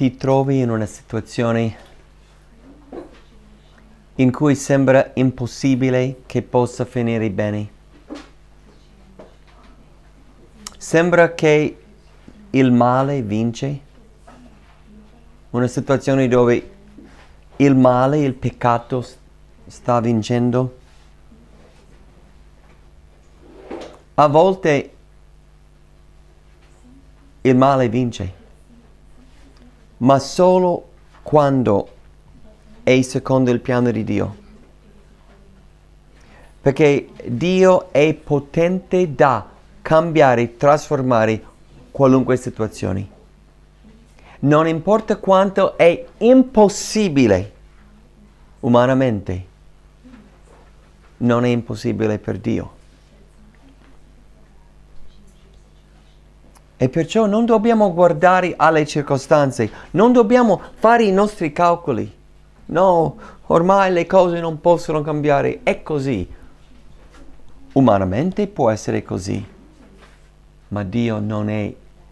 ti trovi in una situazione in cui sembra impossibile che possa finire bene. Sembra che il male vince, una situazione dove il male, il peccato sta vincendo. A volte il male vince ma solo quando è secondo il piano di Dio. Perché Dio è potente da cambiare, trasformare qualunque situazione. Non importa quanto è impossibile umanamente, non è impossibile per Dio. E perciò non dobbiamo guardare alle circostanze, non dobbiamo fare i nostri calcoli. No, ormai le cose non possono cambiare, è così. Umanamente può essere così, ma Dio non è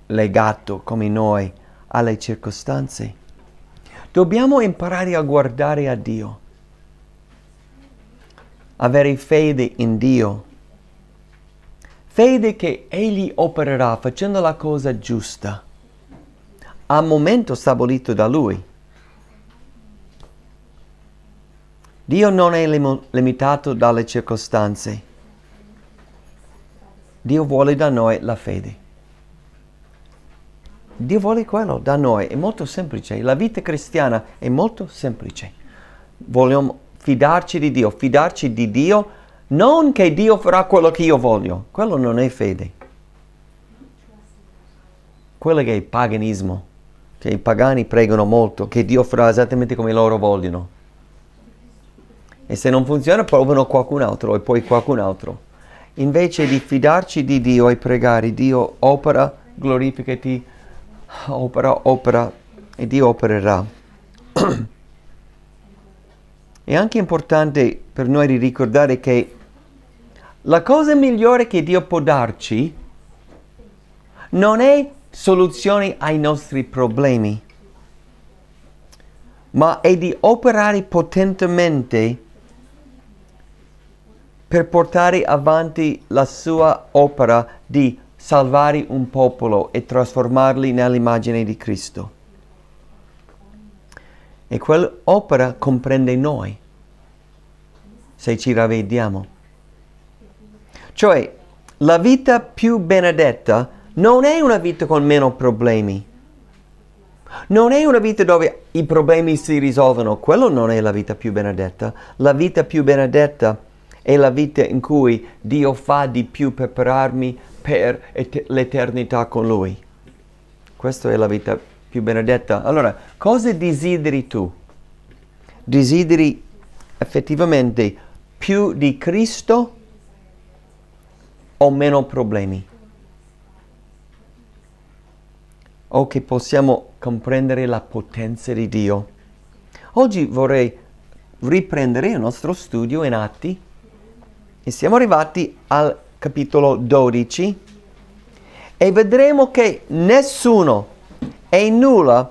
legato come noi alle circostanze. Dobbiamo imparare a guardare a Dio, avere fede in Dio fede che Egli opererà facendo la cosa giusta, al momento stabilito da Lui. Dio non è lim- limitato dalle circostanze. Dio vuole da noi la fede. Dio vuole quello da noi, è molto semplice, la vita cristiana è molto semplice. Vogliamo fidarci di Dio, fidarci di Dio non che Dio farà quello che io voglio, quello non è fede. Quello che è il paganismo, che i pagani pregano molto, che Dio farà esattamente come loro vogliono. E se non funziona provano qualcun altro e poi qualcun altro. Invece di fidarci di Dio e pregare, Dio opera, glorificati, opera, opera e Dio opererà. è anche importante per noi ricordare che la cosa migliore che Dio può darci non è soluzioni ai nostri problemi, ma è di operare potentemente per portare avanti la sua opera di salvare un popolo e trasformarli nell'immagine di Cristo. E quell'opera comprende noi, se ci ravvediamo. Cioè, la vita più benedetta non è una vita con meno problemi. Non è una vita dove i problemi si risolvono, quello non è la vita più benedetta. La vita più benedetta è la vita in cui Dio fa di più per prepararmi per et- l'eternità con Lui. Questa è la vita più benedetta. Allora, cosa desideri tu? Desideri effettivamente più di Cristo? ho meno problemi. O che possiamo comprendere la potenza di Dio. Oggi vorrei riprendere il nostro studio in Atti e siamo arrivati al capitolo 12 e vedremo che nessuno e nulla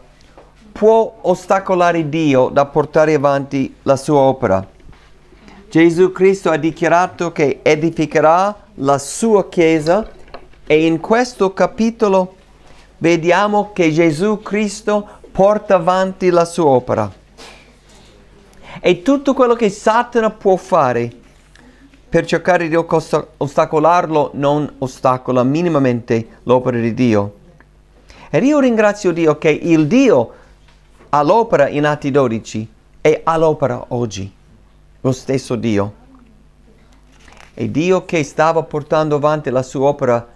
può ostacolare Dio da portare avanti la sua opera. Gesù Cristo ha dichiarato che edificherà la sua Chiesa e in questo capitolo vediamo che Gesù Cristo porta avanti la sua opera. E tutto quello che Satana può fare per cercare di ostacolarlo non ostacola minimamente l'opera di Dio. E io ringrazio Dio che il Dio all'opera in Atti 12 è all'opera oggi, lo stesso Dio. E Dio che stava portando avanti la sua opera,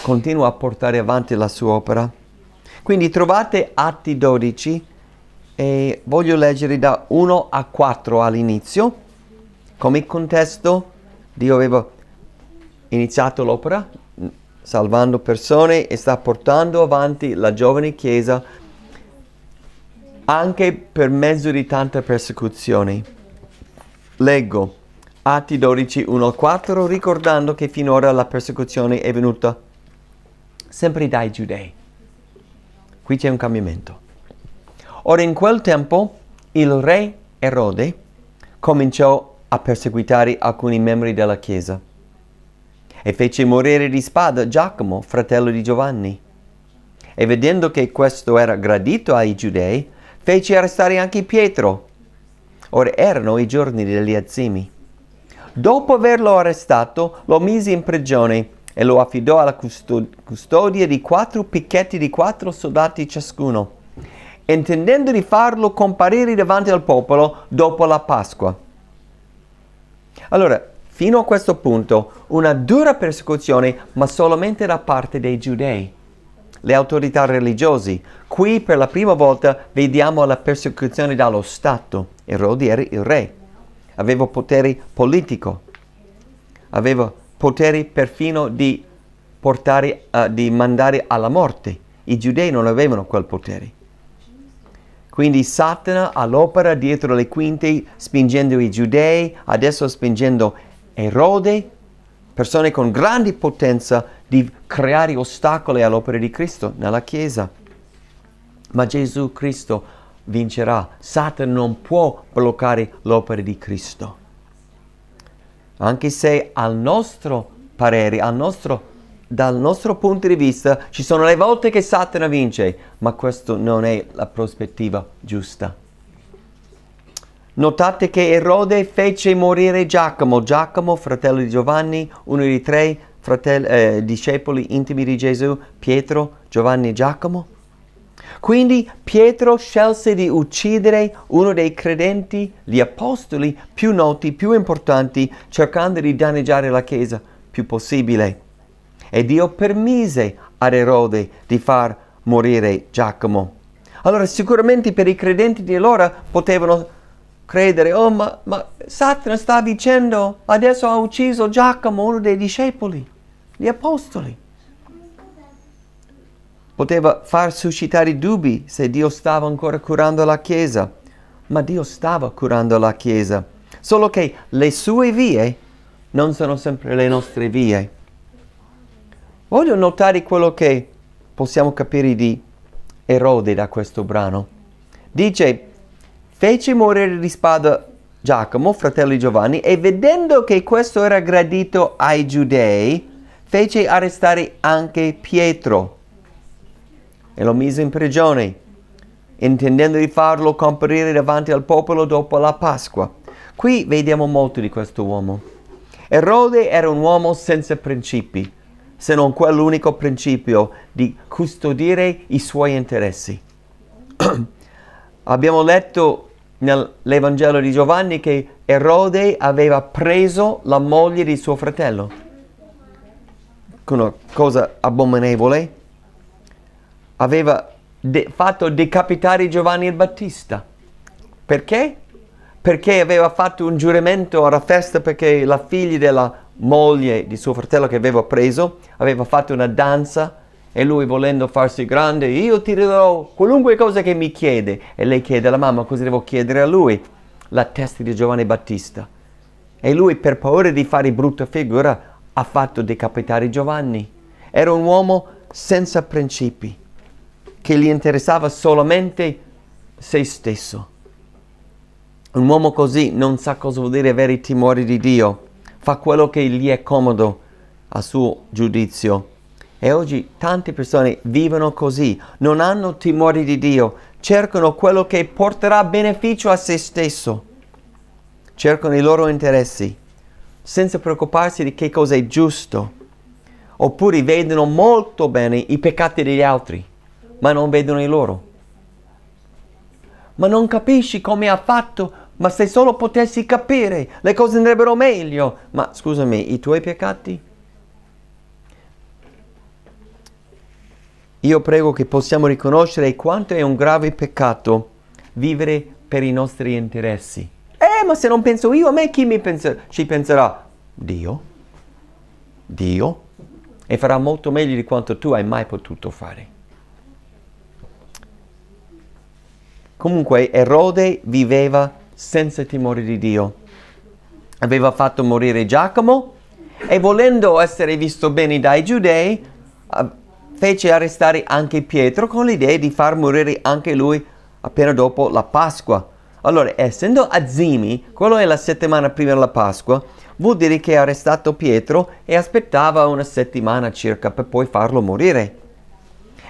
continua a portare avanti la sua opera. Quindi trovate Atti 12 e voglio leggere da 1 a 4 all'inizio. Come contesto, Dio aveva iniziato l'opera salvando persone e sta portando avanti la giovane chiesa anche per mezzo di tante persecuzioni. Leggo. Atti 12, 1 al 4, ricordando che finora la persecuzione è venuta sempre dai giudei. Qui c'è un cambiamento. Ora in quel tempo il re Erode cominciò a perseguitare alcuni membri della Chiesa e fece morire di spada Giacomo, fratello di Giovanni. E vedendo che questo era gradito ai giudei, fece arrestare anche Pietro. Ora erano i giorni degli azzimi. Dopo averlo arrestato, lo mise in prigione e lo affidò alla custodia di quattro picchetti di quattro soldati ciascuno, intendendo di farlo comparire davanti al popolo dopo la Pasqua. Allora, fino a questo punto, una dura persecuzione, ma solamente da parte dei giudei, le autorità religiose. Qui per la prima volta vediamo la persecuzione dallo Stato, Erode era il re avevo potere politico, avevo potere perfino di, portare, uh, di mandare alla morte. I giudei non avevano quel potere. Quindi Satana all'opera dietro le quinte, spingendo i giudei, adesso spingendo Erode, persone con grande potenza di creare ostacoli all'opera di Cristo nella Chiesa. Ma Gesù Cristo ha vincerà. Satana non può bloccare l'opera di Cristo. Anche se al nostro parere, al nostro, dal nostro punto di vista, ci sono le volte che Satana vince, ma questa non è la prospettiva giusta. Notate che Erode fece morire Giacomo, Giacomo, fratello di Giovanni, uno dei tre fratelli, eh, discepoli intimi di Gesù, Pietro, Giovanni e Giacomo. Quindi Pietro scelse di uccidere uno dei credenti, gli apostoli più noti, più importanti, cercando di danneggiare la Chiesa più possibile. E Dio permise ad Erode di far morire Giacomo. Allora sicuramente per i credenti di allora potevano credere, oh ma, ma Satana sta dicendo, adesso ha ucciso Giacomo, uno dei discepoli, gli apostoli poteva far suscitare dubbi se Dio stava ancora curando la Chiesa. Ma Dio stava curando la Chiesa, solo che le sue vie non sono sempre le nostre vie. Voglio notare quello che possiamo capire di Erode da questo brano. Dice, fece morire di spada Giacomo, fratello di Giovanni, e vedendo che questo era gradito ai giudei, fece arrestare anche Pietro e lo mise in prigione, intendendo di farlo comparire davanti al popolo dopo la Pasqua. Qui vediamo molto di questo uomo. Erode era un uomo senza principi, se non quell'unico principio di custodire i suoi interessi. Abbiamo letto nell'Evangelo di Giovanni che Erode aveva preso la moglie di suo fratello, una cosa abominevole, aveva de- fatto decapitare Giovanni il Battista. Perché? Perché aveva fatto un giuramento alla festa perché la figlia della moglie di suo fratello che aveva preso aveva fatto una danza e lui volendo farsi grande, io ti darò qualunque cosa che mi chiede. E lei chiede alla mamma cosa devo chiedere a lui? La testa di Giovanni Battista. E lui per paura di fare brutta figura ha fatto decapitare Giovanni. Era un uomo senza principi che gli interessava solamente se stesso. Un uomo così non sa cosa vuol dire avere i timori di Dio, fa quello che gli è comodo a suo giudizio. E oggi tante persone vivono così, non hanno timori di Dio, cercano quello che porterà beneficio a se stesso, cercano i loro interessi, senza preoccuparsi di che cosa è giusto, oppure vedono molto bene i peccati degli altri ma non vedono i loro. Ma non capisci come ha fatto, ma se solo potessi capire, le cose andrebbero meglio. Ma scusami, i tuoi peccati? Io prego che possiamo riconoscere quanto è un grave peccato vivere per i nostri interessi. Eh, ma se non penso io, a me chi mi penserà? Ci penserà Dio. Dio. E farà molto meglio di quanto tu hai mai potuto fare. Comunque Erode viveva senza timore di Dio. Aveva fatto morire Giacomo e volendo essere visto bene dai giudei, fece arrestare anche Pietro con l'idea di far morire anche lui appena dopo la Pasqua. Allora, essendo Azimi, quello è la settimana prima della Pasqua, vuol dire che ha arrestato Pietro e aspettava una settimana circa per poi farlo morire.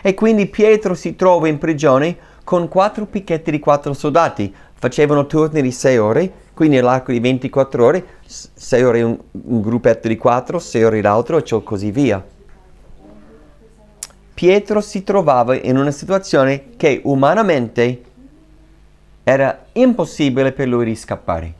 E quindi Pietro si trova in prigione con quattro picchetti di quattro soldati. Facevano turni di 6 ore, quindi nell'arco di 24 ore, 6 ore un, un gruppetto di 4, 6 ore l'altro e così via. Pietro si trovava in una situazione che umanamente era impossibile per lui di scappare.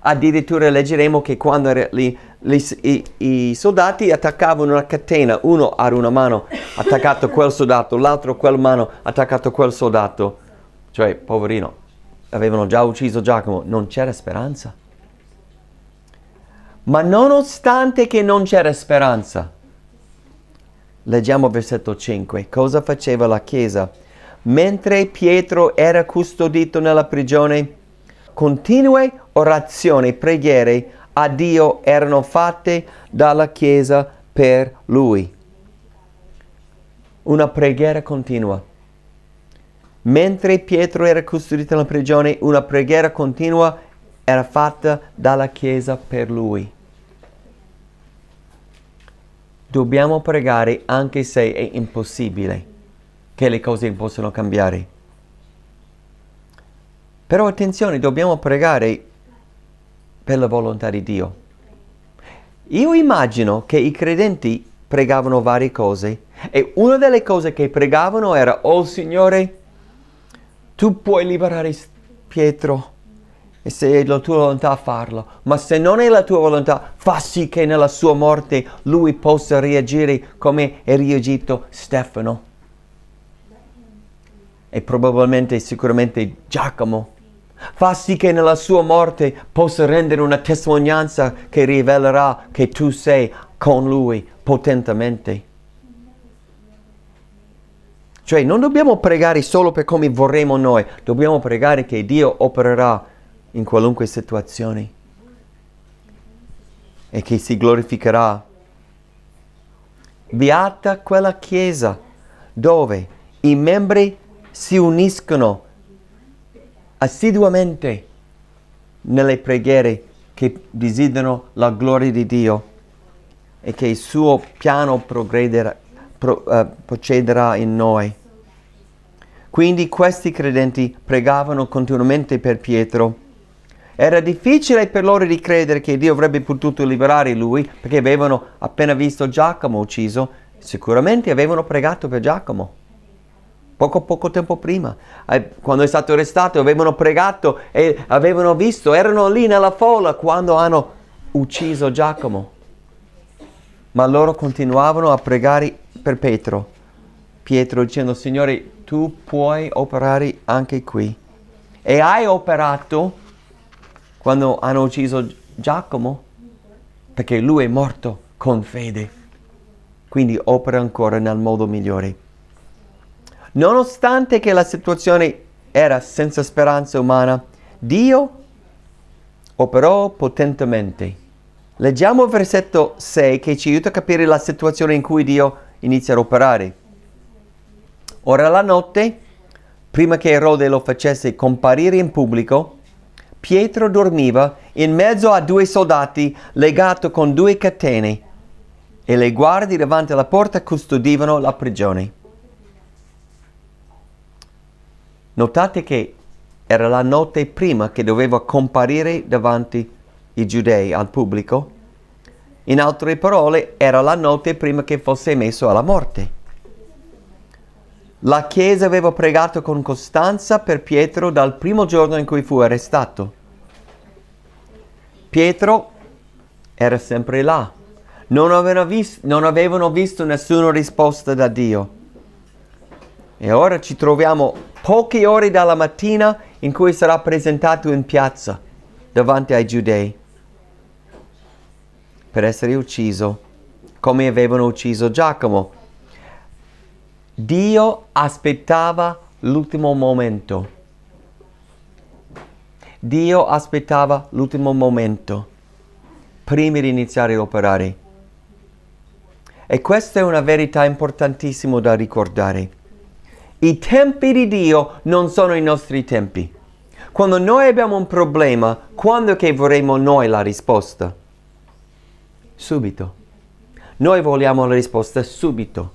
Addirittura leggeremo che quando era lì i, i, soldati attaccavano la catena, uno ha una mano attaccato quel soldato, l'altro quella mano attaccato quel soldato. Cioè, poverino, avevano già ucciso Giacomo, non c'era speranza. Ma nonostante che non c'era speranza, leggiamo versetto 5, cosa faceva la Chiesa? Mentre Pietro era custodito nella prigione, continue orazioni, preghiere a Dio erano fatte dalla Chiesa per Lui. Una preghiera continua. Mentre Pietro era custodito nella prigione, una preghiera continua era fatta dalla Chiesa per Lui. Dobbiamo pregare anche se è impossibile, che le cose possano cambiare. Però attenzione, dobbiamo pregare per la volontà di Dio. Io immagino che i credenti pregavano varie cose e una delle cose che pregavano era, oh Signore, tu puoi liberare Pietro e se è la tua volontà farlo, ma se non è la tua volontà, fa sì che nella sua morte lui possa reagire come è reagito Stefano e probabilmente sicuramente Giacomo Fa sì che nella sua morte possa rendere una testimonianza che rivelerà che tu sei con lui potentemente. Cioè non dobbiamo pregare solo per come vorremmo noi, dobbiamo pregare che Dio opererà in qualunque situazione e che si glorificherà. Beata quella chiesa dove i membri si uniscono assiduamente nelle preghiere che desiderano la gloria di Dio e che il suo piano procederà, pro, uh, procederà in noi. Quindi questi credenti pregavano continuamente per Pietro. Era difficile per loro di credere che Dio avrebbe potuto liberare lui perché avevano appena visto Giacomo ucciso. Sicuramente avevano pregato per Giacomo poco poco tempo prima, quando è stato arrestato, avevano pregato e avevano visto, erano lì nella folla quando hanno ucciso Giacomo. Ma loro continuavano a pregare per Pietro, Pietro dicendo, Signore, tu puoi operare anche qui. E hai operato quando hanno ucciso Giacomo, perché lui è morto con fede. Quindi opera ancora nel modo migliore. Nonostante che la situazione era senza speranza umana, Dio operò potentemente. Leggiamo il versetto 6 che ci aiuta a capire la situazione in cui Dio inizia ad operare. Ora la notte, prima che Erode lo facesse comparire in pubblico, Pietro dormiva in mezzo a due soldati legato con due catene e le guardie davanti alla porta custodivano la prigione. Notate che era la notte prima che doveva comparire davanti ai giudei, al pubblico. In altre parole, era la notte prima che fosse messo alla morte. La Chiesa aveva pregato con costanza per Pietro dal primo giorno in cui fu arrestato. Pietro era sempre là. Non avevano, vis- non avevano visto nessuna risposta da Dio. E ora ci troviamo poche ore dalla mattina in cui sarà presentato in piazza davanti ai giudei per essere ucciso come avevano ucciso Giacomo. Dio aspettava l'ultimo momento. Dio aspettava l'ultimo momento prima di iniziare ad operare. E questa è una verità importantissima da ricordare. I tempi di Dio non sono i nostri tempi. Quando noi abbiamo un problema, quando che vorremmo noi la risposta? Subito. Noi vogliamo la risposta subito.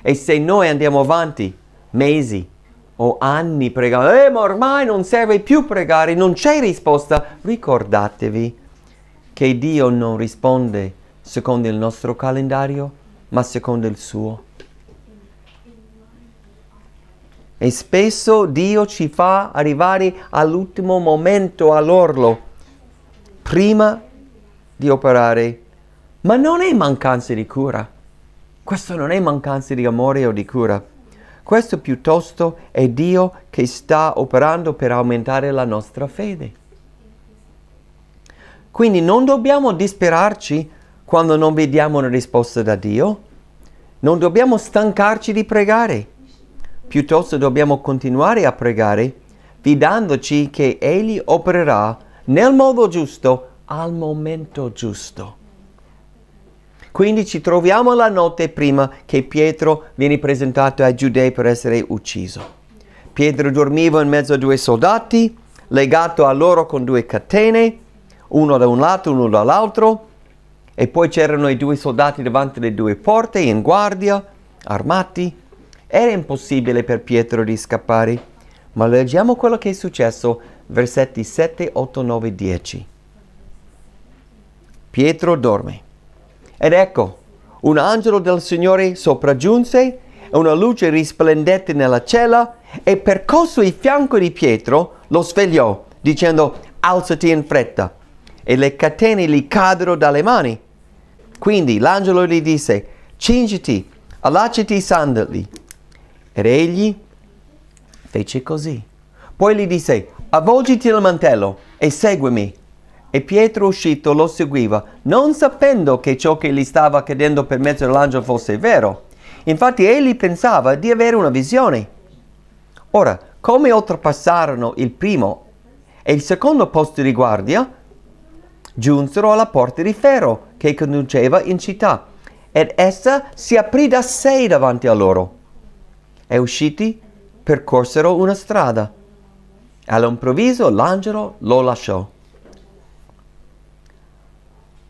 E se noi andiamo avanti mesi o anni pregando, eh, ma ormai non serve più pregare, non c'è risposta, ricordatevi che Dio non risponde secondo il nostro calendario, ma secondo il suo. E spesso Dio ci fa arrivare all'ultimo momento, all'orlo, prima di operare. Ma non è mancanza di cura. Questo non è mancanza di amore o di cura. Questo piuttosto è Dio che sta operando per aumentare la nostra fede. Quindi non dobbiamo disperarci quando non vediamo una risposta da Dio. Non dobbiamo stancarci di pregare. Piuttosto dobbiamo continuare a pregare, fidandoci che Egli opererà nel modo giusto, al momento giusto. Quindi ci troviamo la notte prima che Pietro viene presentato ai giudei per essere ucciso. Pietro dormiva in mezzo a due soldati, legato a loro con due catene, uno da un lato, uno dall'altro, e poi c'erano i due soldati davanti alle due porte in guardia, armati, era impossibile per Pietro di scappare, ma leggiamo quello che è successo, versetti 7, 8, 9, 10. Pietro dorme. Ed ecco, un angelo del Signore sopraggiunse, una luce risplendette nella cella e percosso il fianco di Pietro, lo svegliò, dicendo, alzati in fretta. E le catene gli caddero dalle mani. Quindi l'angelo gli disse, cingiti, allacciati i sandali ed egli fece così. Poi gli disse, avvolgiti il mantello e seguimi. E Pietro uscito lo seguiva, non sapendo che ciò che gli stava accadendo per mezzo dell'angelo fosse vero. Infatti egli pensava di avere una visione. Ora, come oltrepassarono il primo e il secondo posto di guardia, giunsero alla porta di ferro che conduceva in città, ed essa si aprì da sé davanti a loro e usciti percorsero una strada. All'improvviso l'angelo lo lasciò.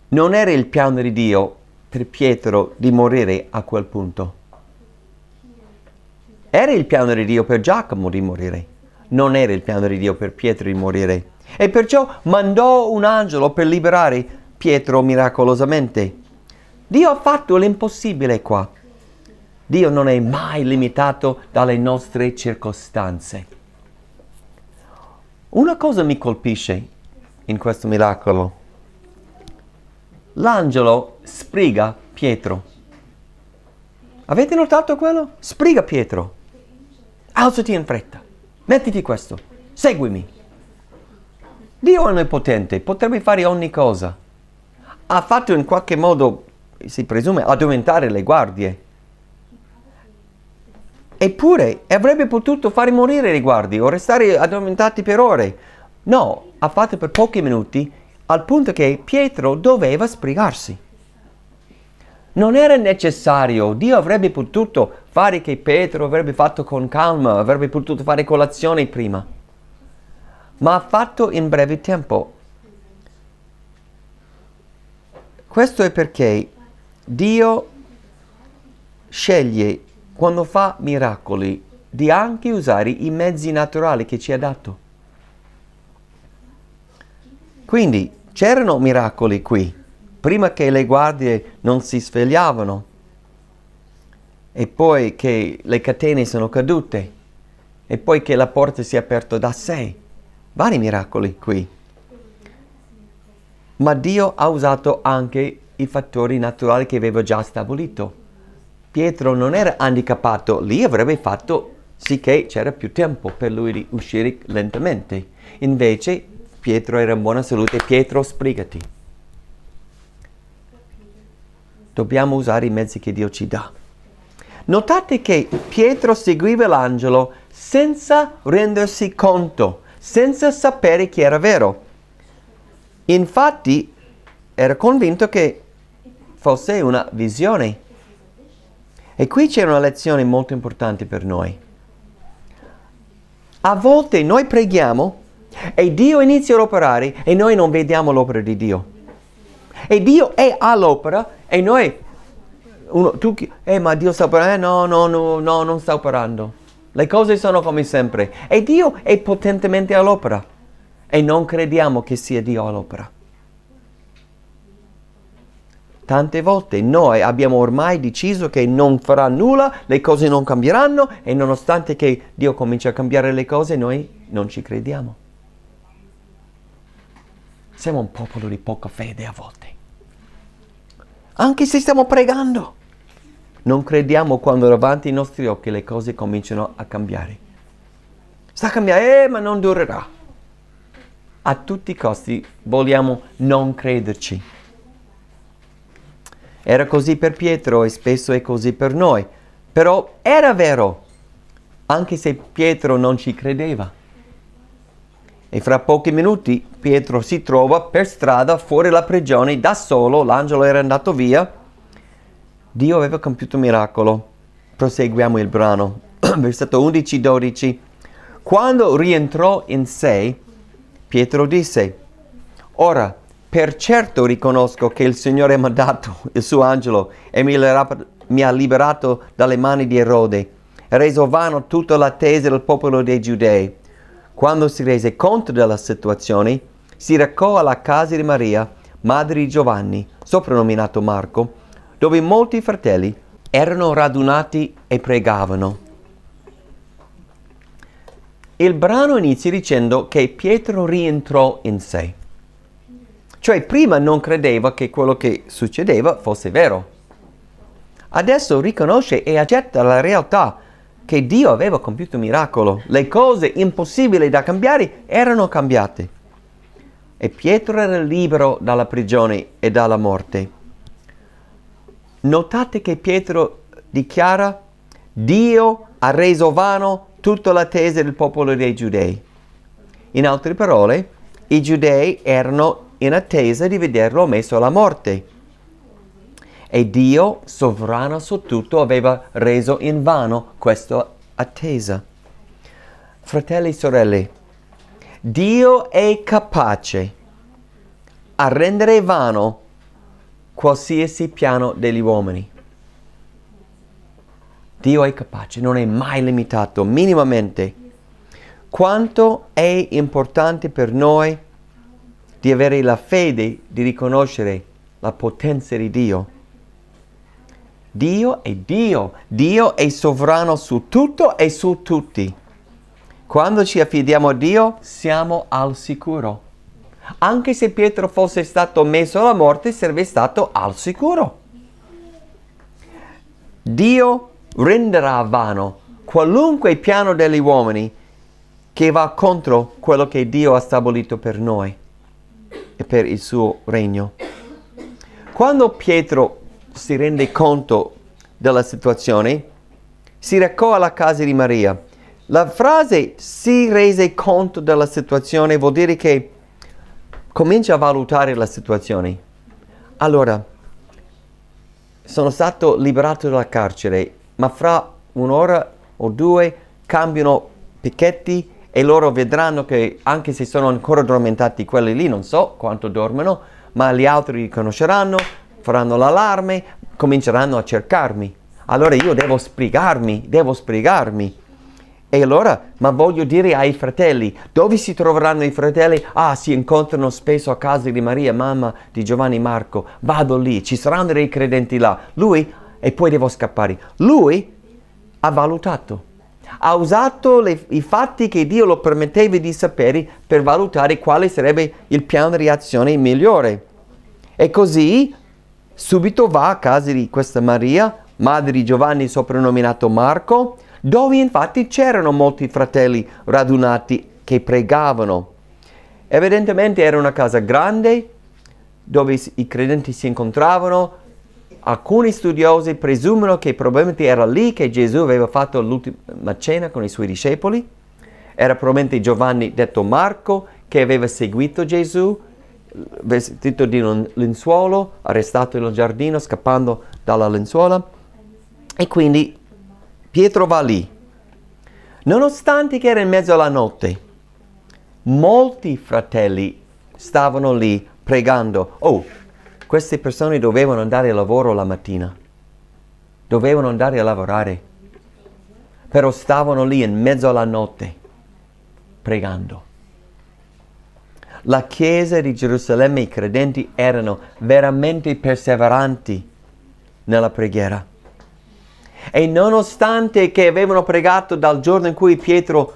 Non era il piano di Dio per Pietro di morire a quel punto. Era il piano di Dio per Giacomo di morire. Non era il piano di Dio per Pietro di morire. E perciò mandò un angelo per liberare Pietro miracolosamente. Dio ha fatto l'impossibile qua. Dio non è mai limitato dalle nostre circostanze. Una cosa mi colpisce in questo miracolo. L'angelo spriga Pietro. Avete notato quello? Spriga Pietro. Alzati in fretta. Mettiti questo. Seguimi. Dio è onnipotente, potrebbe fare ogni cosa. Ha fatto in qualche modo, si presume, addormentare le guardie Eppure avrebbe potuto far morire i guardi o restare addormentati per ore. No, ha fatto per pochi minuti al punto che Pietro doveva sbrigarsi. Non era necessario, Dio avrebbe potuto fare che Pietro avrebbe fatto con calma, avrebbe potuto fare colazione prima, ma ha fatto in breve tempo. Questo è perché Dio sceglie quando fa miracoli, di anche usare i mezzi naturali che ci ha dato. Quindi c'erano miracoli qui, prima che le guardie non si svegliavano e poi che le catene sono cadute e poi che la porta si è aperta da sé. Vari miracoli qui. Ma Dio ha usato anche i fattori naturali che aveva già stabilito Pietro non era handicappato, lì avrebbe fatto sì che c'era più tempo per lui di uscire lentamente. Invece Pietro era in buona salute, Pietro sbrigati. Dobbiamo usare i mezzi che Dio ci dà. Notate che Pietro seguiva l'angelo senza rendersi conto, senza sapere che era vero. Infatti era convinto che fosse una visione e qui c'è una lezione molto importante per noi. A volte noi preghiamo e Dio inizia ad operare e noi non vediamo l'opera di Dio. E Dio è all'opera e noi... Uno, tu, eh ma Dio sta operando? Eh, no, no, no, no, non sta operando. Le cose sono come sempre. E Dio è potentemente all'opera. E non crediamo che sia Dio all'opera. Tante volte noi abbiamo ormai deciso che non farà nulla, le cose non cambieranno e nonostante che Dio cominci a cambiare le cose, noi non ci crediamo. Siamo un popolo di poca fede a volte. Anche se stiamo pregando, non crediamo quando davanti ai nostri occhi le cose cominciano a cambiare. Sta cambiando, eh, ma non durerà. A tutti i costi vogliamo non crederci era così per Pietro e spesso è così per noi. Però era vero, anche se Pietro non ci credeva. E fra pochi minuti Pietro si trova per strada fuori la prigione da solo, l'angelo era andato via. Dio aveva compiuto un miracolo. Proseguiamo il brano, versetto 11-12. Quando rientrò in sé, Pietro disse, ora per certo riconosco che il Signore mi ha dato il suo angelo e mi ha liberato dalle mani di Erode, reso vano tutta l'attesa del popolo dei giudei. Quando si rese conto della situazione, si recò alla casa di Maria, madre di Giovanni, soprannominato Marco, dove molti fratelli erano radunati e pregavano. Il brano inizia dicendo che Pietro rientrò in sé. Cioè prima non credeva che quello che succedeva fosse vero. Adesso riconosce e accetta la realtà che Dio aveva compiuto un miracolo. Le cose impossibili da cambiare erano cambiate. E Pietro era libero dalla prigione e dalla morte. Notate che Pietro dichiara Dio ha reso vano tutta la tesi del popolo dei giudei. In altre parole, i giudei erano in attesa di vederlo messo alla morte. E Dio, sovrano su tutto, aveva reso in vano questa attesa. Fratelli e sorelle, Dio è capace a rendere vano qualsiasi piano degli uomini. Dio è capace, non è mai limitato minimamente. Quanto è importante per noi di avere la fede di riconoscere la potenza di Dio. Dio è Dio, Dio è sovrano su tutto e su tutti. Quando ci affidiamo a Dio siamo al sicuro. Anche se Pietro fosse stato messo alla morte, sarebbe stato al sicuro. Dio renderà vano qualunque piano degli uomini che va contro quello che Dio ha stabilito per noi e per il suo regno. Quando Pietro si rende conto della situazione, si recò alla casa di Maria. La frase si rese conto della situazione vuol dire che comincia a valutare la situazione. Allora, sono stato liberato dalla carcere, ma fra un'ora o due cambiano picchetti e loro vedranno che anche se sono ancora addormentati quelli lì, non so quanto dormono, ma gli altri li conosceranno, faranno l'allarme, cominceranno a cercarmi. Allora io devo spiegarmi, devo spiegarmi. E allora, ma voglio dire ai fratelli, dove si troveranno i fratelli? Ah, si incontrano spesso a casa di Maria, mamma di Giovanni Marco. Vado lì, ci saranno dei credenti là. Lui, e poi devo scappare. Lui ha valutato ha usato le, i fatti che Dio lo permetteva di sapere per valutare quale sarebbe il piano di reazione migliore. E così subito va a casa di questa Maria, madre di Giovanni soprannominato Marco, dove infatti c'erano molti fratelli radunati che pregavano. Evidentemente era una casa grande dove i credenti si incontravano, Alcuni studiosi presumono che probabilmente era lì che Gesù aveva fatto l'ultima cena con i suoi discepoli. Era probabilmente Giovanni, detto Marco, che aveva seguito Gesù, vestito di un lenzuolo, arrestato in un giardino, scappando dalla lenzuola. E quindi Pietro va lì. Nonostante che era in mezzo alla notte, molti fratelli stavano lì pregando. Oh, queste persone dovevano andare al lavoro la mattina, dovevano andare a lavorare, però stavano lì in mezzo alla notte pregando. La Chiesa di Gerusalemme, i credenti erano veramente perseveranti nella preghiera. E nonostante che avevano pregato dal giorno in cui Pietro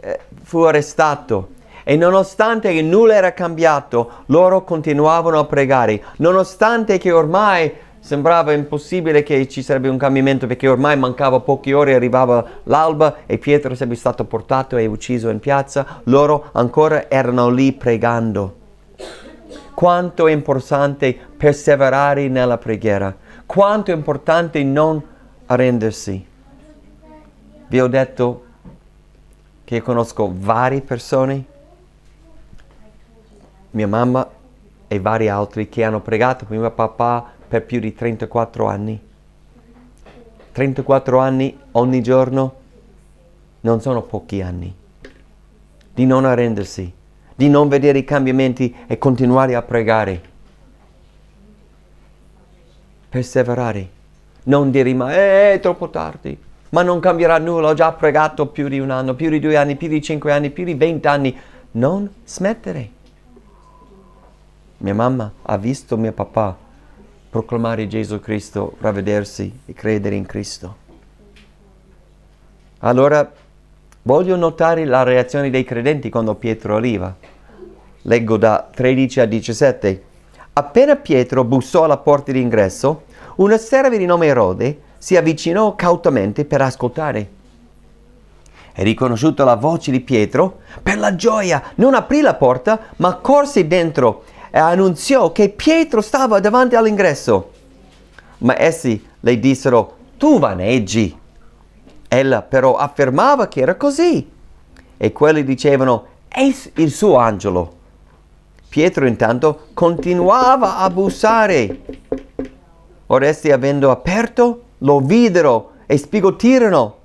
eh, fu arrestato, e nonostante che nulla era cambiato, loro continuavano a pregare, nonostante che ormai sembrava impossibile che ci sarebbe un cambiamento perché ormai mancava poche ore, arrivava l'alba e Pietro sarebbe stato portato e ucciso in piazza, loro ancora erano lì pregando. Quanto è importante perseverare nella preghiera, quanto è importante non arrendersi. Vi ho detto che conosco varie persone mia mamma e vari altri che hanno pregato per mio papà per più di 34 anni. 34 anni ogni giorno non sono pochi anni. Di non arrendersi, di non vedere i cambiamenti e continuare a pregare. Perseverare, non dire ma eh, è troppo tardi, ma non cambierà nulla, ho già pregato più di un anno, più di due anni, più di cinque anni, più di vent'anni. Non smettere. Mia mamma ha visto mio papà proclamare Gesù Cristo, ravvedersi e credere in Cristo. Allora voglio notare la reazione dei credenti quando Pietro arriva. Leggo da 13 a 17. Appena Pietro bussò alla porta d'ingresso, una serva di nome Erode si avvicinò cautamente per ascoltare. E riconosciuta la voce di Pietro, per la gioia non aprì la porta, ma corse dentro e annunziò che Pietro stava davanti all'ingresso. Ma essi le dissero, tu vaneggi. Ella però affermava che era così. E quelli dicevano, è il suo angelo. Pietro intanto continuava a bussare. Oresti avendo aperto, lo videro e spigotirono.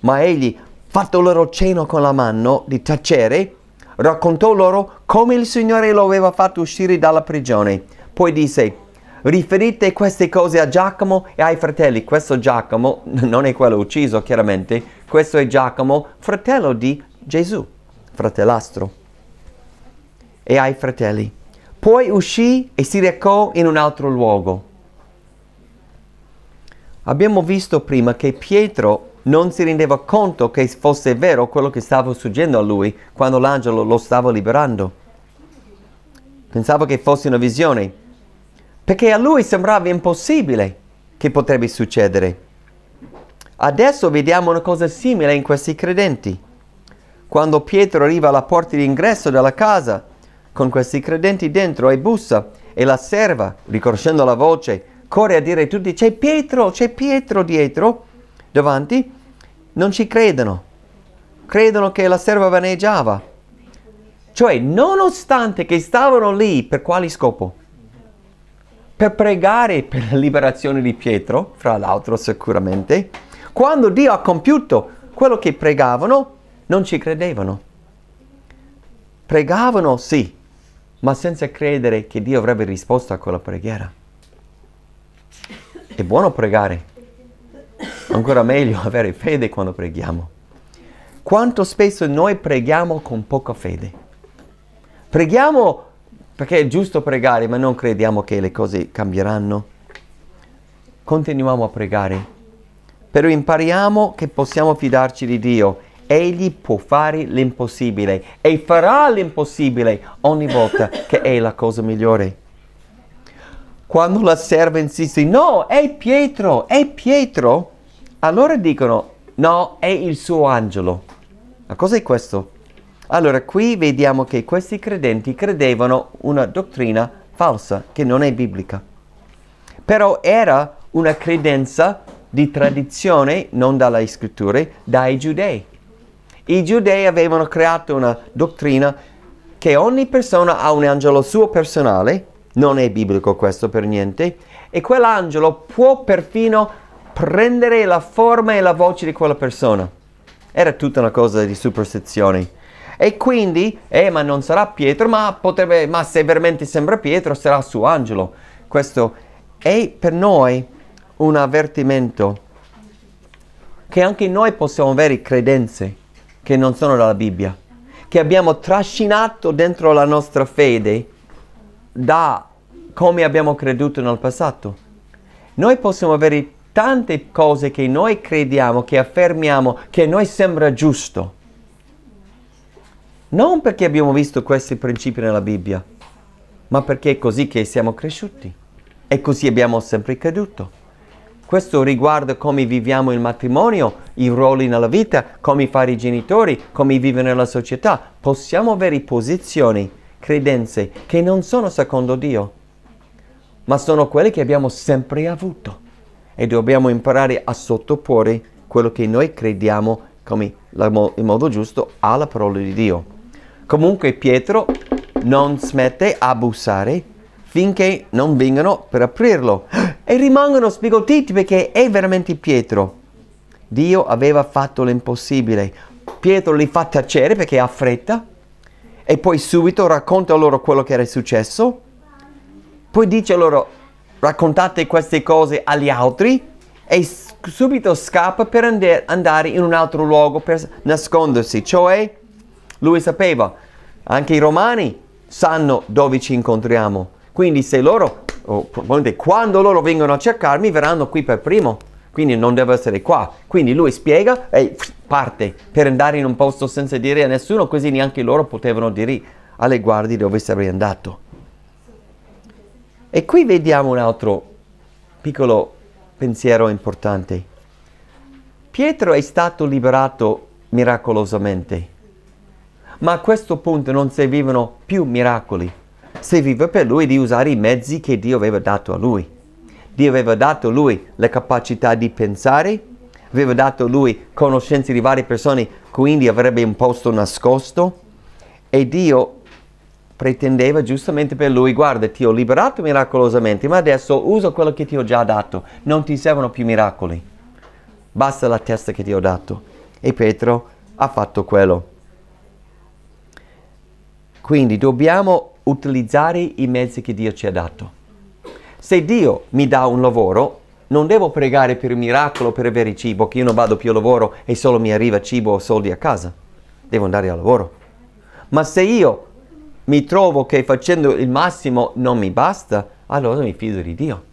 Ma egli, fatto loro cenno con la mano di tacere, raccontò loro come il Signore lo aveva fatto uscire dalla prigione. Poi disse, riferite queste cose a Giacomo e ai fratelli. Questo Giacomo non è quello ucciso, chiaramente. Questo è Giacomo, fratello di Gesù, fratellastro. E ai fratelli. Poi uscì e si recò in un altro luogo. Abbiamo visto prima che Pietro non si rendeva conto che fosse vero quello che stava succedendo a lui quando l'angelo lo stava liberando. Pensava che fosse una visione, perché a lui sembrava impossibile che potrebbe succedere. Adesso vediamo una cosa simile in questi credenti. Quando Pietro arriva alla porta di ingresso della casa, con questi credenti dentro e bussa, e la serva, riconoscendo la voce, corre a dire a tutti, c'è Pietro, c'è Pietro dietro, davanti, non ci credono, credono che la serva vaneggiava. Cioè, nonostante che stavano lì, per quale scopo? Per pregare per la liberazione di Pietro, fra l'altro sicuramente, quando Dio ha compiuto quello che pregavano, non ci credevano. Pregavano sì, ma senza credere che Dio avrebbe risposto a quella preghiera. È buono pregare, Ancora meglio avere fede quando preghiamo. Quanto spesso noi preghiamo con poca fede? Preghiamo perché è giusto pregare, ma non crediamo che le cose cambieranno. Continuiamo a pregare, però impariamo che possiamo fidarci di Dio. Egli può fare l'impossibile e farà l'impossibile ogni volta che è la cosa migliore. Quando la serva insiste, no, è Pietro, è Pietro, allora dicono, no, è il suo angelo. ma cosa è questo. Allora, qui vediamo che questi credenti credevano una dottrina falsa, che non è biblica. Però era una credenza di tradizione, non dalle scritture, dai giudei. I giudei avevano creato una dottrina che ogni persona ha un angelo suo personale, non è biblico questo per niente, e quell'angelo può perfino prendere la forma e la voce di quella persona. Era tutta una cosa di superstizioni. E quindi, eh, ma non sarà Pietro, ma potrebbe, ma se veramente sembra Pietro, sarà suo angelo. Questo è per noi un avvertimento che anche noi possiamo avere credenze che non sono dalla Bibbia, che abbiamo trascinato dentro la nostra fede da come abbiamo creduto nel passato. Noi possiamo avere tante cose che noi crediamo, che affermiamo, che a noi sembra giusto. Non perché abbiamo visto questi principi nella Bibbia, ma perché è così che siamo cresciuti e così abbiamo sempre creduto. Questo riguarda come viviamo il matrimonio, i ruoli nella vita, come fare i genitori, come vivere nella società. Possiamo avere posizioni, credenze che non sono secondo Dio, ma sono quelle che abbiamo sempre avuto e dobbiamo imparare a sottoporre quello che noi crediamo come il modo giusto alla parola di Dio. Comunque Pietro non smette a bussare finché non vengano per aprirlo e rimangono sbigottiti perché è veramente Pietro. Dio aveva fatto l'impossibile. Pietro li fa tacere perché ha fretta e poi subito racconta loro quello che era successo. Poi dice loro, raccontate queste cose agli altri e subito scappa per andare in un altro luogo per nascondersi. Cioè, lui sapeva, anche i romani sanno dove ci incontriamo. Quindi se loro, oh, quando loro vengono a cercarmi, verranno qui per primo. Quindi non devo essere qua. Quindi lui spiega e parte per andare in un posto senza dire a nessuno, così neanche loro potevano dire alle guardie dove sarei andato. E qui vediamo un altro piccolo pensiero importante. Pietro è stato liberato miracolosamente, ma a questo punto non servivano più miracoli. Serviva per lui di usare i mezzi che Dio aveva dato a lui. Dio aveva dato a lui la capacità di pensare, aveva dato a lui conoscenze di varie persone, quindi avrebbe un posto nascosto e Dio pretendeva giustamente per lui, guarda, ti ho liberato miracolosamente, ma adesso uso quello che ti ho già dato, non ti servono più miracoli, basta la testa che ti ho dato. E Pietro ha fatto quello. Quindi dobbiamo utilizzare i mezzi che Dio ci ha dato. Se Dio mi dà un lavoro, non devo pregare per il miracolo, per avere cibo, che io non vado più al lavoro e solo mi arriva cibo o soldi a casa. Devo andare al lavoro. Ma se io mi trovo che facendo il massimo non mi basta, allora mi fido di Dio.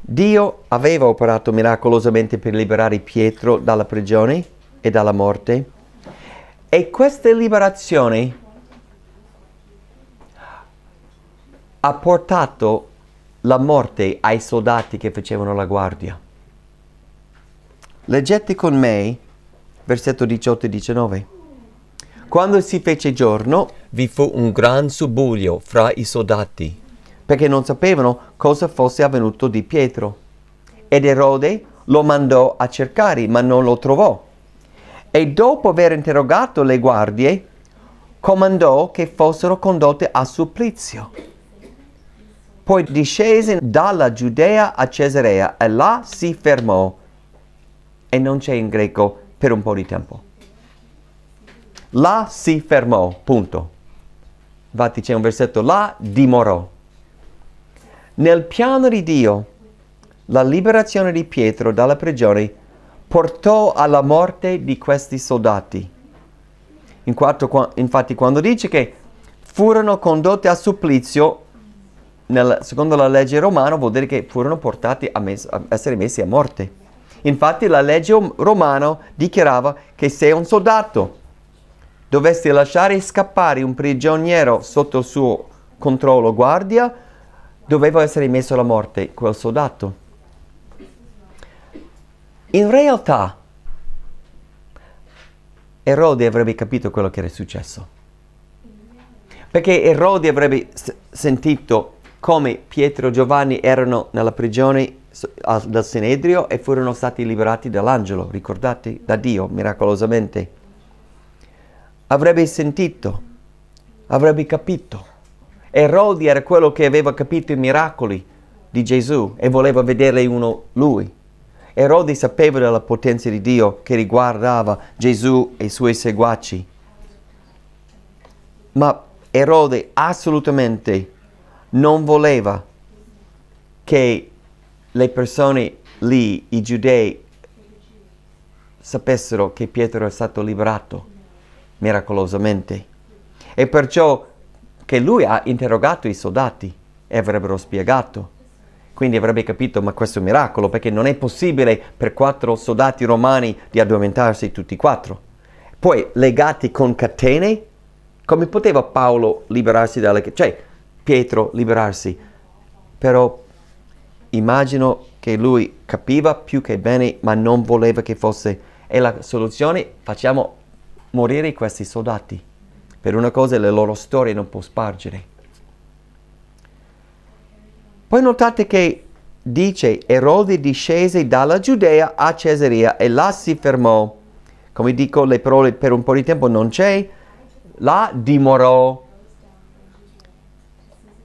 Dio aveva operato miracolosamente per liberare Pietro dalla prigione e dalla morte e questa liberazione ha portato la morte ai soldati che facevano la guardia. Leggete con me versetto 18 e 19. Quando si fece giorno, vi fu un gran subbuglio fra i soldati, perché non sapevano cosa fosse avvenuto di Pietro. Ed Erode lo mandò a cercare, ma non lo trovò. E dopo aver interrogato le guardie, comandò che fossero condotte a supplizio. Poi discese dalla Giudea a Cesarea e là si fermò. E non c'è in greco per un po' di tempo. Là si fermò, punto. Infatti c'è un versetto, là dimorò. Nel piano di Dio, la liberazione di Pietro dalla prigione portò alla morte di questi soldati. In quattro, infatti quando dice che furono condotti a supplizio, nel, secondo la legge romana vuol dire che furono portati a, mes, a essere messi a morte. Infatti la legge romana dichiarava che se un soldato, dovesti lasciare scappare un prigioniero sotto il suo controllo guardia, doveva essere messo alla morte quel soldato. In realtà, Erode avrebbe capito quello che era successo. Perché Erode avrebbe sentito come Pietro e Giovanni erano nella prigione dal Senedrio e furono stati liberati dall'angelo, ricordate, da Dio miracolosamente avrebbe sentito, avrebbe capito. Erodi era quello che aveva capito i miracoli di Gesù e voleva vedere uno lui. Erodi sapeva della potenza di Dio che riguardava Gesù e i suoi seguaci. Ma Erode assolutamente non voleva che le persone lì, i giudei, sapessero che Pietro è stato liberato miracolosamente. E perciò che lui ha interrogato i soldati e avrebbero spiegato. Quindi avrebbe capito, ma questo è un miracolo, perché non è possibile per quattro soldati romani di addormentarsi tutti e quattro. Poi legati con catene, come poteva Paolo liberarsi dalle catene? Cioè, Pietro liberarsi. Però immagino che lui capiva più che bene, ma non voleva che fosse. E la soluzione, facciamo morire questi soldati. Per una cosa le loro storie non può spargere. Poi notate che dice Erode discese dalla Giudea a Cesarea e là si fermò. Come dico le parole per un po' di tempo non c'è, là dimorò.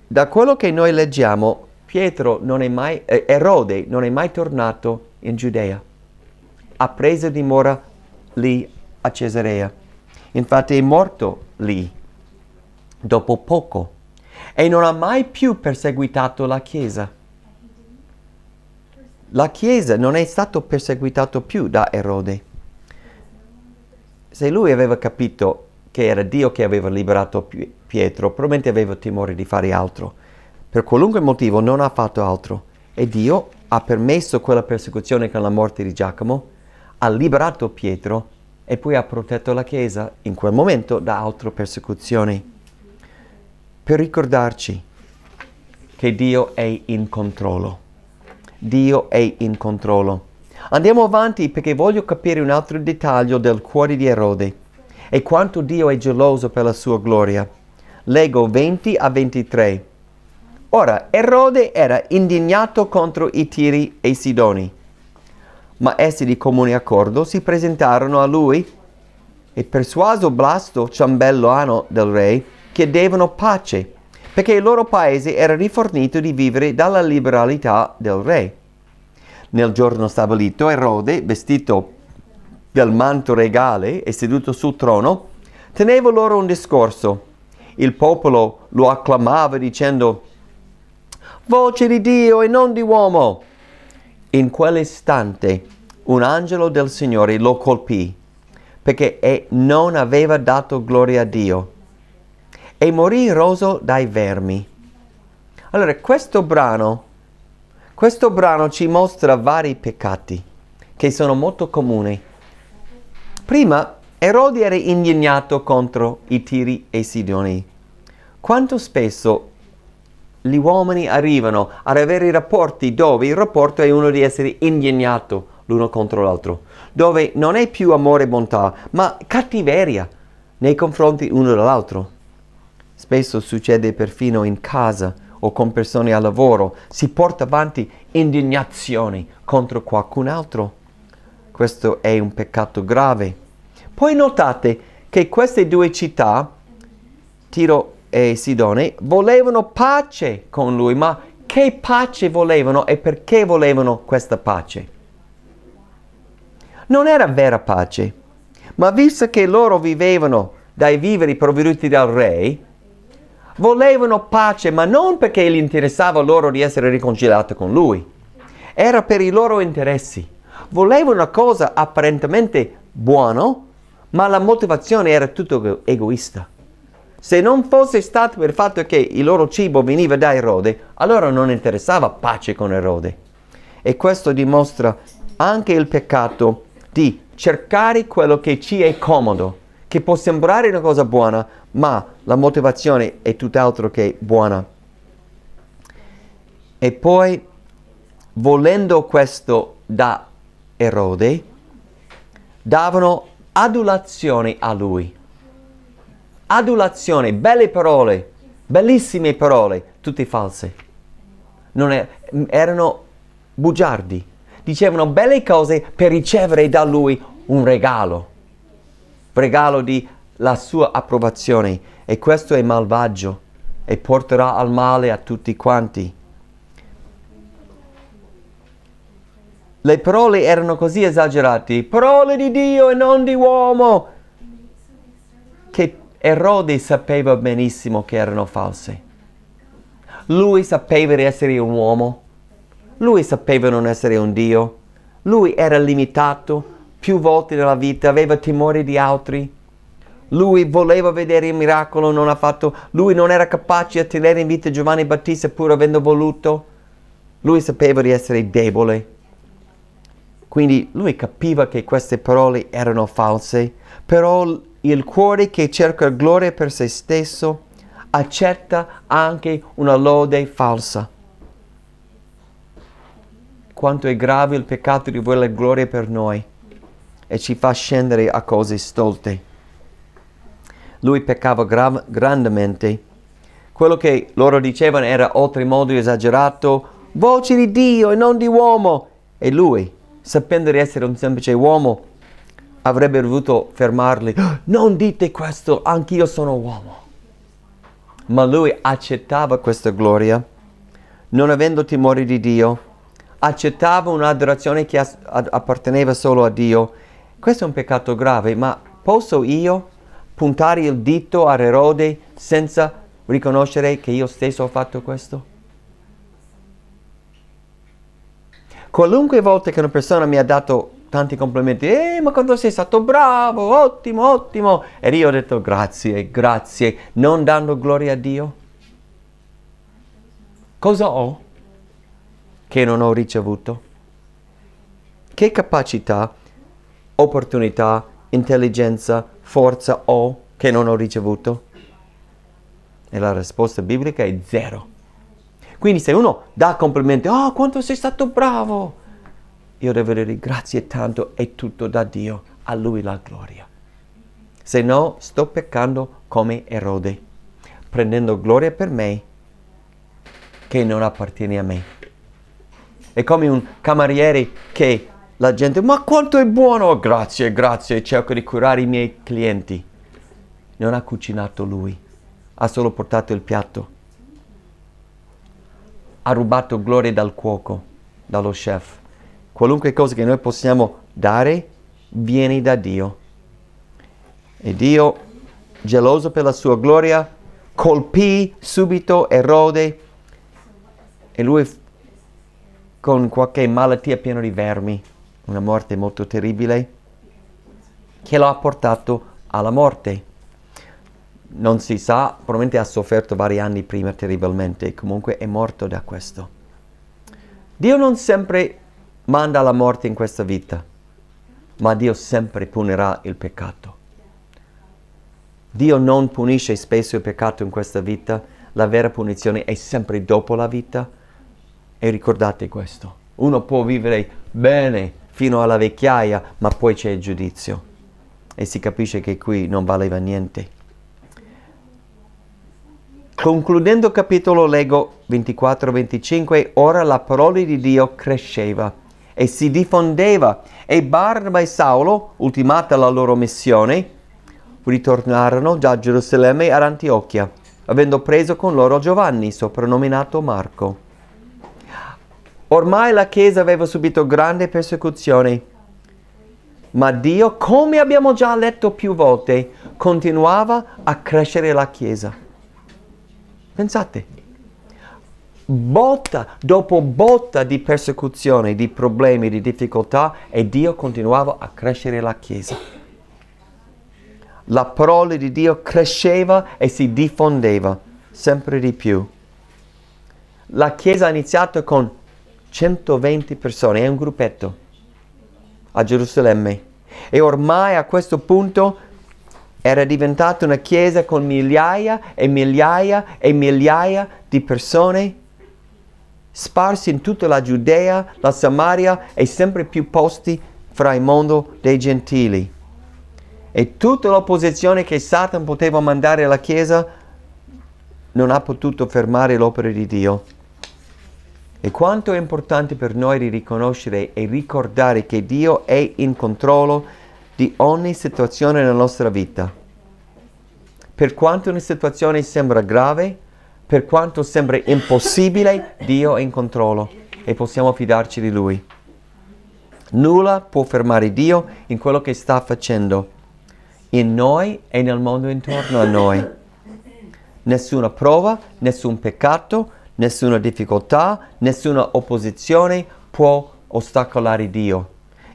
Da quello che noi leggiamo, Pietro non è mai, eh, Erode non è mai tornato in Giudea. Ha preso dimora lì a Cesarea. Infatti è morto lì, dopo poco, e non ha mai più perseguitato la Chiesa. La Chiesa non è stata perseguitata più da Erode. Se lui aveva capito che era Dio che aveva liberato Pietro, probabilmente aveva timore di fare altro. Per qualunque motivo non ha fatto altro e Dio ha permesso quella persecuzione con la morte di Giacomo, ha liberato Pietro e poi ha protetto la Chiesa in quel momento da altre persecuzioni. Per ricordarci che Dio è in controllo. Dio è in controllo. Andiamo avanti perché voglio capire un altro dettaglio del cuore di Erode e quanto Dio è geloso per la sua gloria. Leggo 20 a 23. Ora, Erode era indignato contro i Tiri e i Sidoni ma essi di comune accordo si presentarono a lui e persuaso Blasto, ciambellano del re, chiedevano pace, perché il loro paese era rifornito di vivere dalla liberalità del re. Nel giorno stabilito, Erode, vestito del manto regale e seduto sul trono, teneva loro un discorso. Il popolo lo acclamava dicendo, Voce di Dio e non di uomo, in quell'istante un angelo del Signore lo colpì perché non aveva dato gloria a Dio e morì roso dai vermi. Allora questo brano, questo brano ci mostra vari peccati che sono molto comuni. Prima Erode era indignato contro i Tiri e i Sidoni. Quanto spesso gli uomini arrivano ad avere rapporti dove il rapporto è uno di essere indignato l'uno contro l'altro, dove non è più amore e bontà, ma cattiveria nei confronti uno dell'altro. Spesso succede perfino in casa o con persone al lavoro, si porta avanti indignazioni contro qualcun altro. Questo è un peccato grave. Poi notate che queste due città, Tiro e Sidone volevano pace con lui, ma che pace volevano e perché volevano questa pace? Non era vera pace, ma visto che loro vivevano dai viveri provveduti dal re, volevano pace, ma non perché gli interessava loro di essere riconciliati con lui, era per i loro interessi. Volevano una cosa apparentemente buona, ma la motivazione era tutto egoista. Se non fosse stato per il fatto che il loro cibo veniva da Erode, allora non interessava pace con Erode. E questo dimostra anche il peccato di cercare quello che ci è comodo, che può sembrare una cosa buona, ma la motivazione è tutt'altro che buona. E poi, volendo questo da Erode, davano adulazione a lui adulazione, belle parole, bellissime parole, tutte false. È, erano bugiardi. Dicevano belle cose per ricevere da lui un regalo, regalo della sua approvazione e questo è malvagio e porterà al male a tutti quanti. Le parole erano così esagerate, parole di Dio e non di uomo, Erode sapeva benissimo che erano false. Lui sapeva di essere un uomo. Lui sapeva non essere un Dio. Lui era limitato più volte nella vita, aveva timore di altri. Lui voleva vedere il miracolo, non ha fatto. Lui non era capace di tenere in vita Giovanni Battista pur avendo voluto. Lui sapeva di essere debole. Quindi lui capiva che queste parole erano false, però il cuore che cerca gloria per se stesso accetta anche una lode falsa. Quanto è grave il peccato di voler gloria per noi e ci fa scendere a cose stolte. Lui peccava gra- grandemente. Quello che loro dicevano era oltremodo esagerato, voce di Dio e non di uomo. E lui, sapendo di essere un semplice uomo, avrebbe dovuto fermarli. Non dite questo, anch'io sono uomo. Ma lui accettava questa gloria, non avendo timore di Dio, accettava un'adorazione che apparteneva solo a Dio. Questo è un peccato grave, ma posso io puntare il dito a Erode senza riconoscere che io stesso ho fatto questo? Qualunque volta che una persona mi ha dato tanti complimenti. Eh, ma quando sei stato bravo, ottimo, ottimo. E io ho detto grazie, grazie, non dando gloria a Dio. Cosa ho che non ho ricevuto? Che capacità, opportunità, intelligenza, forza ho che non ho ricevuto? E la risposta biblica è zero. Quindi se uno dà complimenti, oh quanto sei stato bravo, io devo dire grazie tanto, è tutto da Dio, a Lui la gloria. Se no, sto peccando come Erode, prendendo gloria per me che non appartiene a me. È come un cameriere che la gente, ma quanto è buono, grazie, grazie, cerco di curare i miei clienti. Non ha cucinato lui, ha solo portato il piatto. Ha rubato gloria dal cuoco, dallo chef qualunque cosa che noi possiamo dare viene da Dio. E Dio, geloso per la sua gloria, colpì subito Erode e lui con qualche malattia piena di vermi, una morte molto terribile, che lo ha portato alla morte. Non si sa, probabilmente ha sofferto vari anni prima terribilmente, comunque è morto da questo. Dio non sempre manda la morte in questa vita, ma Dio sempre punirà il peccato. Dio non punisce spesso il peccato in questa vita, la vera punizione è sempre dopo la vita. E ricordate questo, uno può vivere bene fino alla vecchiaia, ma poi c'è il giudizio e si capisce che qui non valeva niente. Concludendo il capitolo leggo 24-25, ora la parola di Dio cresceva e si diffondeva e Barnaba e Saulo, ultimata la loro missione, ritornarono già a Gerusalemme e ad Antiochia, avendo preso con loro Giovanni, soprannominato Marco. Ormai la Chiesa aveva subito grande persecuzione, ma Dio, come abbiamo già letto più volte, continuava a crescere la Chiesa. Pensate, botta dopo botta di persecuzione, di problemi, di difficoltà e Dio continuava a crescere la Chiesa. La parola di Dio cresceva e si diffondeva sempre di più. La Chiesa ha iniziato con 120 persone, è un gruppetto a Gerusalemme e ormai a questo punto era diventata una chiesa con migliaia e migliaia e migliaia di persone sparsi in tutta la Giudea, la Samaria e sempre più posti fra il mondo dei gentili. E tutta l'opposizione che Satan poteva mandare alla Chiesa non ha potuto fermare l'opera di Dio. E quanto è importante per noi di riconoscere e ricordare che Dio è in controllo di ogni situazione nella nostra vita. Per quanto una situazione sembra grave, per quanto sembra impossibile, Dio è in controllo e possiamo fidarci di Lui. Nulla può fermare Dio in quello che sta facendo, in noi e nel mondo intorno a noi. Nessuna prova, nessun peccato, nessuna difficoltà, nessuna opposizione può ostacolare Dio.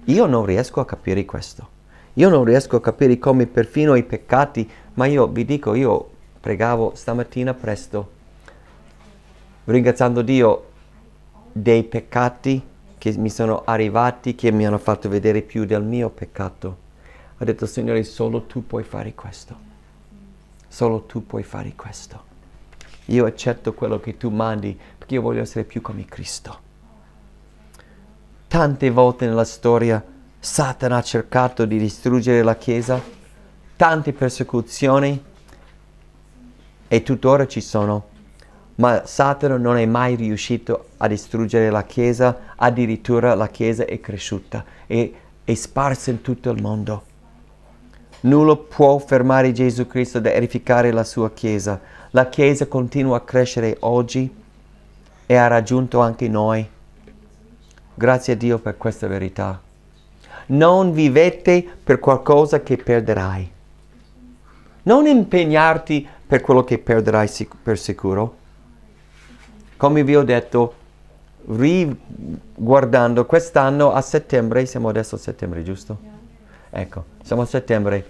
Io non riesco a capire questo. Io non riesco a capire come perfino i peccati, ma io vi dico, io pregavo stamattina presto ringraziando Dio dei peccati che mi sono arrivati, che mi hanno fatto vedere più del mio peccato. Ha detto, Signore, solo tu puoi fare questo. Solo tu puoi fare questo. Io accetto quello che tu mandi perché io voglio essere più come Cristo. Tante volte nella storia Satana ha cercato di distruggere la Chiesa, tante persecuzioni e tuttora ci sono ma Satana non è mai riuscito a distruggere la Chiesa, addirittura la Chiesa è cresciuta e è sparsa in tutto il mondo. Nulla può fermare Gesù Cristo da edificare la sua Chiesa. La Chiesa continua a crescere oggi e ha raggiunto anche noi. Grazie a Dio per questa verità. Non vivete per qualcosa che perderai. Non impegnarti per quello che perderai sic per sicuro come vi ho detto, riguardando quest'anno a settembre, siamo adesso a settembre, giusto? Ecco, siamo a settembre.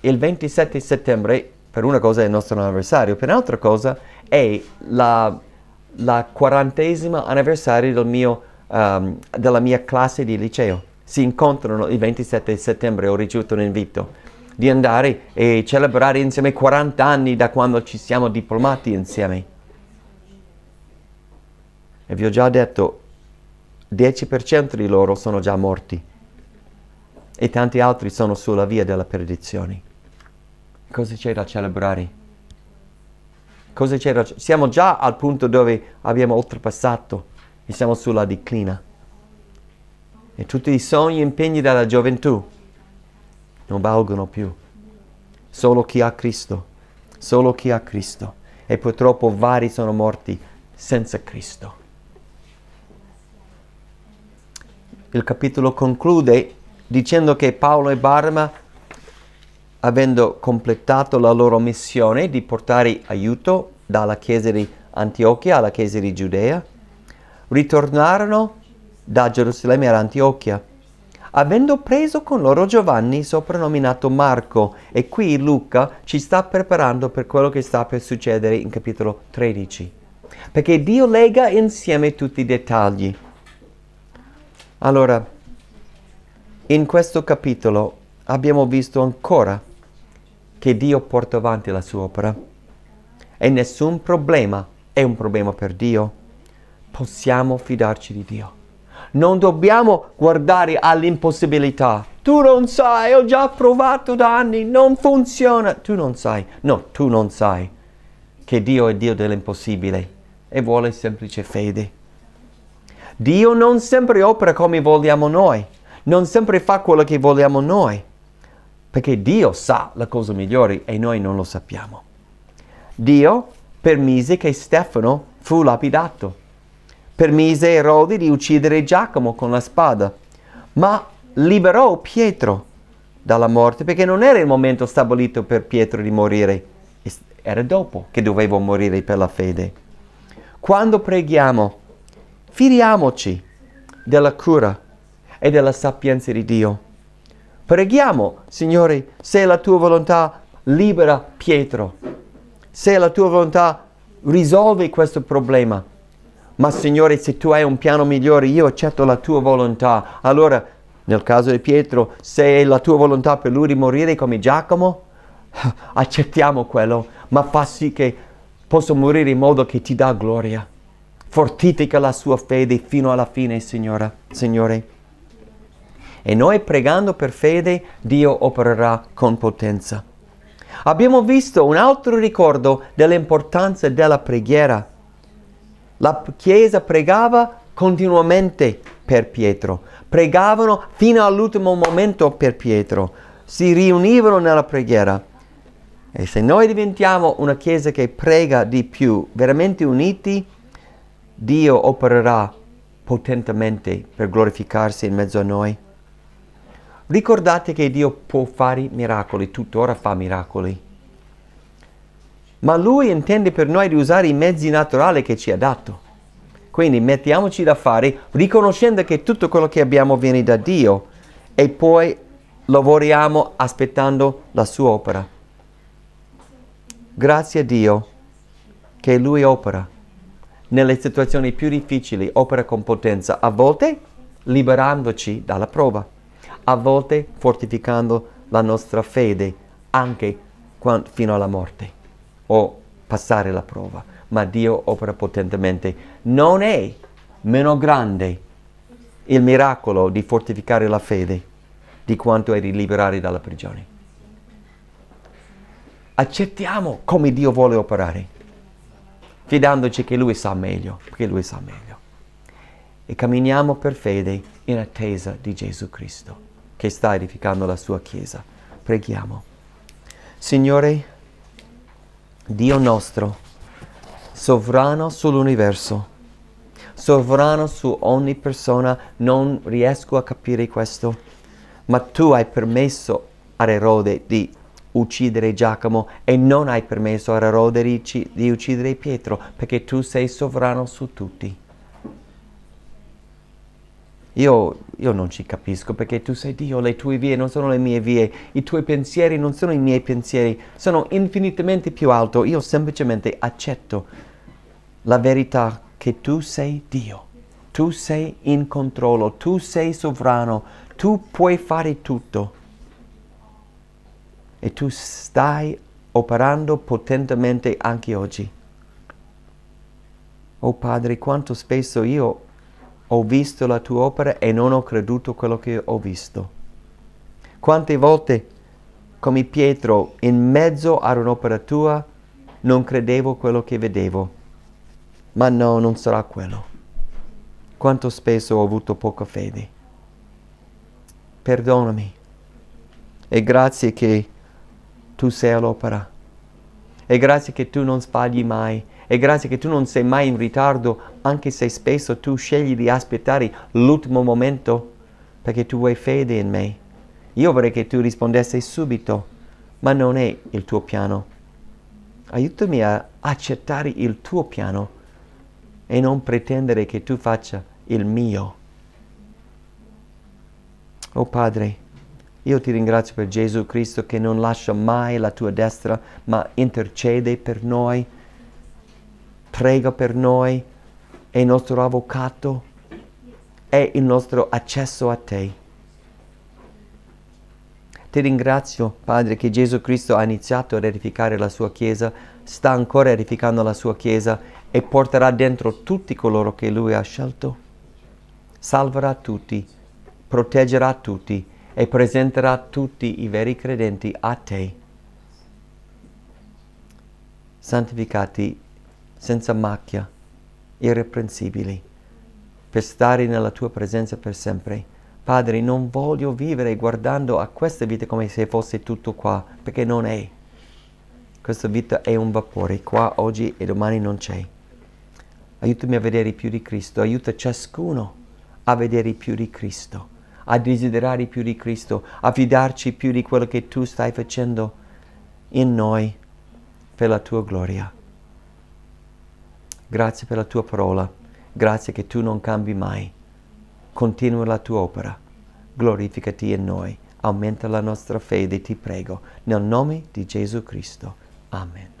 Il 27 settembre, per una cosa è il nostro anniversario, per un'altra cosa è il quarantesimo anniversario del mio, um, della mia classe di liceo. Si incontrano il 27 settembre, ho ricevuto un invito di andare e celebrare insieme 40 anni da quando ci siamo diplomati insieme. E vi ho già detto, 10% di loro sono già morti e tanti altri sono sulla via della perdizione. Cosa c'è da celebrare? Cosa c'è da... Siamo già al punto dove abbiamo oltrepassato e siamo sulla declina. E tutti i sogni e impegni della gioventù non valgono più. Solo chi ha Cristo, solo chi ha Cristo. E purtroppo vari sono morti senza Cristo. il capitolo conclude dicendo che Paolo e Barma, avendo completato la loro missione di portare aiuto dalla chiesa di Antiochia alla chiesa di Giudea, ritornarono da Gerusalemme ad Antiochia, avendo preso con loro Giovanni, soprannominato Marco, e qui Luca ci sta preparando per quello che sta per succedere in capitolo 13, perché Dio lega insieme tutti i dettagli. Allora, in questo capitolo abbiamo visto ancora che Dio porta avanti la sua opera e nessun problema è un problema per Dio. Possiamo fidarci di Dio. Non dobbiamo guardare all'impossibilità. Tu non sai, ho già provato da anni, non funziona. Tu non sai, no, tu non sai che Dio è Dio dell'impossibile e vuole semplice fede. Dio non sempre opera come vogliamo noi, non sempre fa quello che vogliamo noi, perché Dio sa la cosa migliore e noi non lo sappiamo. Dio permise che Stefano fu lapidato, permise a Erode di uccidere Giacomo con la spada, ma liberò Pietro dalla morte perché non era il momento stabilito per Pietro di morire, era dopo che dovevo morire per la fede. Quando preghiamo, fidiamoci della cura e della sapienza di Dio. Preghiamo, Signore, se la tua volontà libera Pietro, se la tua volontà risolve questo problema. Ma Signore, se tu hai un piano migliore, io accetto la tua volontà. Allora, nel caso di Pietro, se è la tua volontà per lui di morire come Giacomo, accettiamo quello, ma fa sì che possa morire in modo che ti dà gloria fortifica la sua fede fino alla fine, Signora, Signore. E noi pregando per fede, Dio opererà con potenza. Abbiamo visto un altro ricordo dell'importanza della preghiera. La Chiesa pregava continuamente per Pietro, pregavano fino all'ultimo momento per Pietro, si riunivano nella preghiera. E se noi diventiamo una Chiesa che prega di più, veramente uniti, Dio opererà potentemente per glorificarsi in mezzo a noi. Ricordate che Dio può fare miracoli, tuttora fa miracoli. Ma Lui intende per noi di usare i mezzi naturali che ci ha dato. Quindi mettiamoci da fare riconoscendo che tutto quello che abbiamo viene da Dio e poi lavoriamo aspettando la sua opera. Grazie a Dio che Lui opera nelle situazioni più difficili opera con potenza, a volte liberandoci dalla prova, a volte fortificando la nostra fede anche quando, fino alla morte o passare la prova. Ma Dio opera potentemente. Non è meno grande il miracolo di fortificare la fede di quanto è di liberare dalla prigione. Accettiamo come Dio vuole operare fidandoci che Lui sa meglio, perché Lui sa meglio. E camminiamo per fede in attesa di Gesù Cristo, che sta edificando la sua Chiesa. Preghiamo. Signore, Dio nostro, sovrano sull'universo, sovrano su ogni persona, non riesco a capire questo, ma tu hai permesso ad Erode di uccidere Giacomo e non hai permesso a Erode di uccidere Pietro perché tu sei sovrano su tutti. Io, io, non ci capisco perché tu sei Dio, le tue vie non sono le mie vie, i tuoi pensieri non sono i miei pensieri, sono infinitamente più alto. Io semplicemente accetto la verità che tu sei Dio, tu sei in controllo, tu sei sovrano, tu puoi fare tutto e tu stai operando potentemente anche oggi. Oh Padre, quanto spesso io ho visto la tua opera e non ho creduto quello che ho visto. Quante volte, come Pietro, in mezzo a un'opera tua, non credevo quello che vedevo. Ma no, non sarà quello. Quanto spesso ho avuto poca fede. Perdonami. E grazie che tu sei all'opera. E grazie che tu non sbagli mai. E grazie che tu non sei mai in ritardo, anche se spesso tu scegli di aspettare l'ultimo momento perché tu hai fede in me. Io vorrei che tu rispondessi subito, ma non è il tuo piano. Aiutami a accettare il tuo piano e non pretendere che tu faccia il mio. Oh Padre, io ti ringrazio per Gesù Cristo che non lascia mai la tua destra, ma intercede per noi, prega per noi, è il nostro avvocato, è il nostro accesso a te. Ti ringrazio, Padre, che Gesù Cristo ha iniziato ad edificare la sua Chiesa, sta ancora edificando la sua Chiesa e porterà dentro tutti coloro che Lui ha scelto. Salverà tutti, proteggerà tutti e presenterà tutti i veri credenti a te, santificati senza macchia, irreprensibili, per stare nella tua presenza per sempre. Padre, non voglio vivere guardando a questa vita come se fosse tutto qua, perché non è. Questa vita è un vapore, qua oggi e domani non c'è. Aiutami a vedere più di Cristo, aiuta ciascuno a vedere più di Cristo a desiderare più di Cristo, a fidarci più di quello che tu stai facendo in noi per la tua gloria. Grazie per la tua parola, grazie che tu non cambi mai. Continua la tua opera, glorificati in noi, aumenta la nostra fede, ti prego, nel nome di Gesù Cristo. Amen.